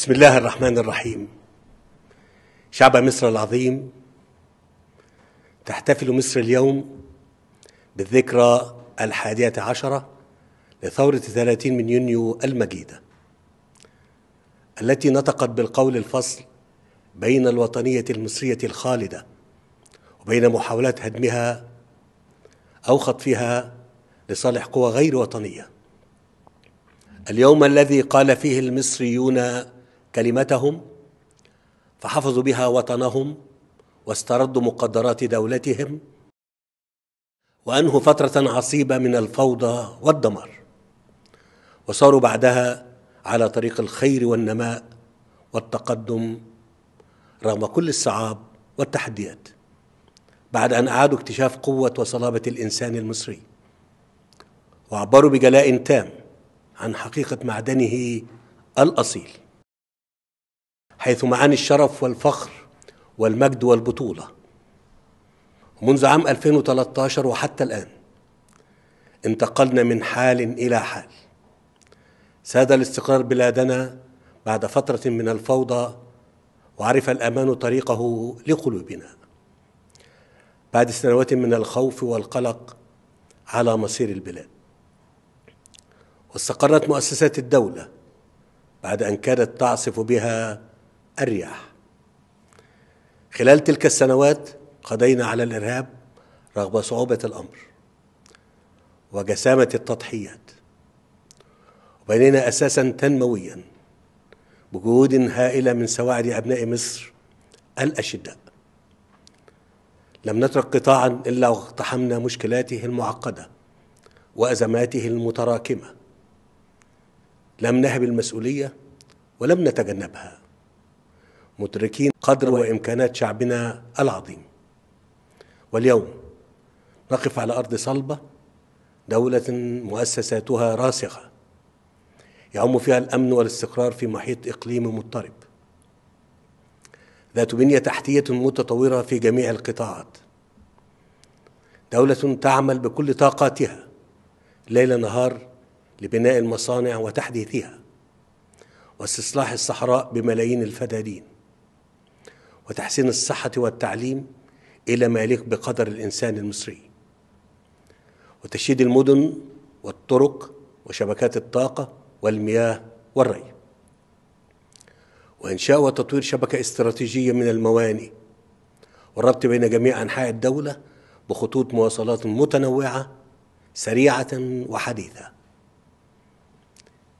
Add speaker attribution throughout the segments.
Speaker 1: بسم الله الرحمن الرحيم شعب مصر العظيم تحتفل مصر اليوم بالذكرى الحادية عشرة لثورة 30 من يونيو المجيدة التي نطقت بالقول الفصل بين الوطنية المصرية الخالدة وبين محاولات هدمها أو خطفها لصالح قوى غير وطنيه اليوم الذي قال فيه المصريون كلمتهم فحفظوا بها وطنهم واستردوا مقدرات دولتهم وانهوا فتره عصيبه من الفوضى والدمار وصاروا بعدها على طريق الخير والنماء والتقدم رغم كل الصعاب والتحديات بعد ان اعادوا اكتشاف قوه وصلابه الانسان المصري وعبروا بجلاء تام عن حقيقه معدنه الاصيل حيث معاني الشرف والفخر والمجد والبطولة منذ عام 2013 وحتى الآن انتقلنا من حال إلى حال ساد الاستقرار بلادنا بعد فترة من الفوضى وعرف الأمان طريقه لقلوبنا بعد سنوات من الخوف والقلق على مصير البلاد واستقرت مؤسسات الدولة بعد أن كادت تعصف بها الرياح خلال تلك السنوات قضينا على الارهاب رغم صعوبه الامر وجسامه التضحيات وبنينا اساسا تنمويا بجهود هائله من سواعد ابناء مصر الاشداء لم نترك قطاعا الا واقتحمنا مشكلاته المعقده وازماته المتراكمه لم نهب المسؤوليه ولم نتجنبها مدركين قدر وامكانات شعبنا العظيم واليوم نقف على ارض صلبه دوله مؤسساتها راسخه يعم فيها الامن والاستقرار في محيط اقليمي مضطرب ذات بنيه تحتيه متطوره في جميع القطاعات دوله تعمل بكل طاقاتها ليل نهار لبناء المصانع وتحديثها واستصلاح الصحراء بملايين الفدادين وتحسين الصحة والتعليم إلى ما يليق بقدر الإنسان المصري وتشييد المدن والطرق وشبكات الطاقة والمياه والري وإنشاء وتطوير شبكة استراتيجية من الموانئ والربط بين جميع أنحاء الدولة بخطوط مواصلات متنوعة سريعة وحديثة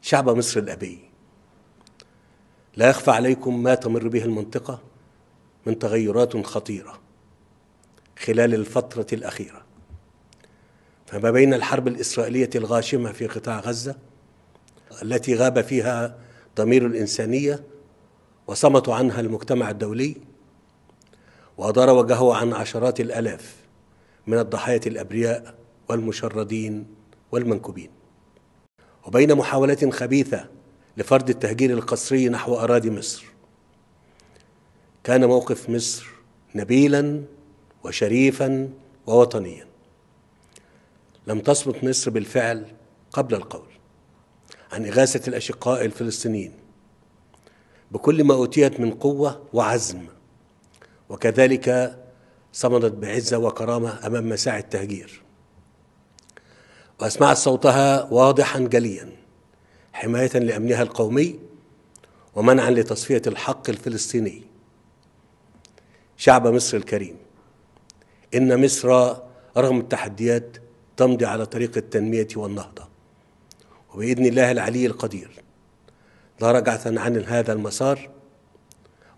Speaker 1: شعب مصر الأبي لا يخفى عليكم ما تمر به المنطقة من تغيرات خطيرة خلال الفترة الأخيرة فما بين الحرب الإسرائيلية الغاشمة في قطاع غزة التي غاب فيها ضمير الإنسانية وصمت عنها المجتمع الدولي وأدار وجهه عن عشرات الآلاف من الضحايا الأبرياء والمشردين والمنكوبين وبين محاولات خبيثة لفرض التهجير القسري نحو أراضي مصر كان موقف مصر نبيلا وشريفا ووطنيا لم تصمت مصر بالفعل قبل القول عن إغاثة الأشقاء الفلسطينيين بكل ما أوتيت من قوة وعزم وكذلك صمدت بعزة وكرامة أمام مساعي التهجير وأسمعت صوتها واضحا جليا حماية لأمنها القومي ومنعا لتصفية الحق الفلسطيني شعب مصر الكريم إن مصر رغم التحديات تمضي على طريق التنمية والنهضة وبإذن الله العلي القدير لا رجعة عن هذا المسار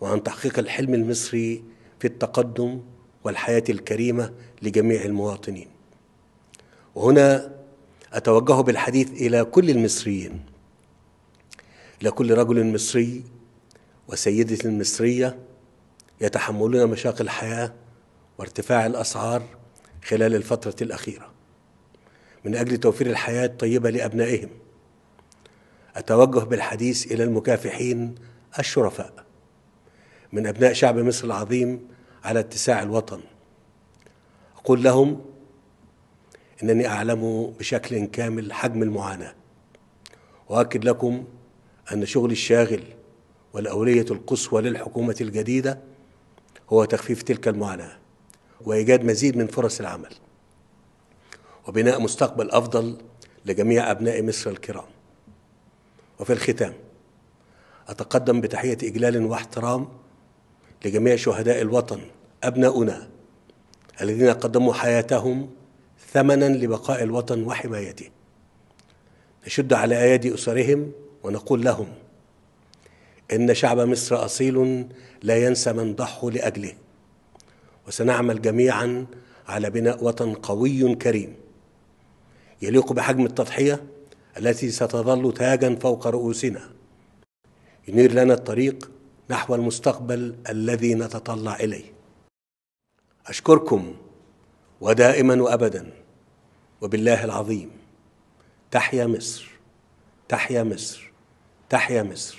Speaker 1: وعن تحقيق الحلم المصري في التقدم والحياة الكريمة لجميع المواطنين وهنا أتوجه بالحديث إلى كل المصريين إلى كل رجل مصري وسيدة المصرية يتحملون مشاق الحياة وارتفاع الأسعار خلال الفترة الأخيرة من أجل توفير الحياة الطيبة لأبنائهم أتوجه بالحديث إلى المكافحين الشرفاء من أبناء شعب مصر العظيم على اتساع الوطن أقول لهم إنني أعلم بشكل كامل حجم المعاناة وأؤكد لكم أن شغلي الشاغل والأولية القصوى للحكومة الجديدة هو تخفيف تلك المعاناة وإيجاد مزيد من فرص العمل وبناء مستقبل أفضل لجميع أبناء مصر الكرام وفي الختام أتقدم بتحية إجلال واحترام لجميع شهداء الوطن أبناؤنا الذين قدموا حياتهم ثمنا لبقاء الوطن وحمايته نشد على ايادي اسرهم ونقول لهم إن شعب مصر أصيل لا ينسى من ضحوا لأجله وسنعمل جميعا على بناء وطن قوي كريم يليق بحجم التضحية التي ستظل تاجا فوق رؤوسنا ينير لنا الطريق نحو المستقبل الذي نتطلع إليه أشكركم ودائما وأبدا وبالله العظيم تحيا مصر تحيا مصر تحيا مصر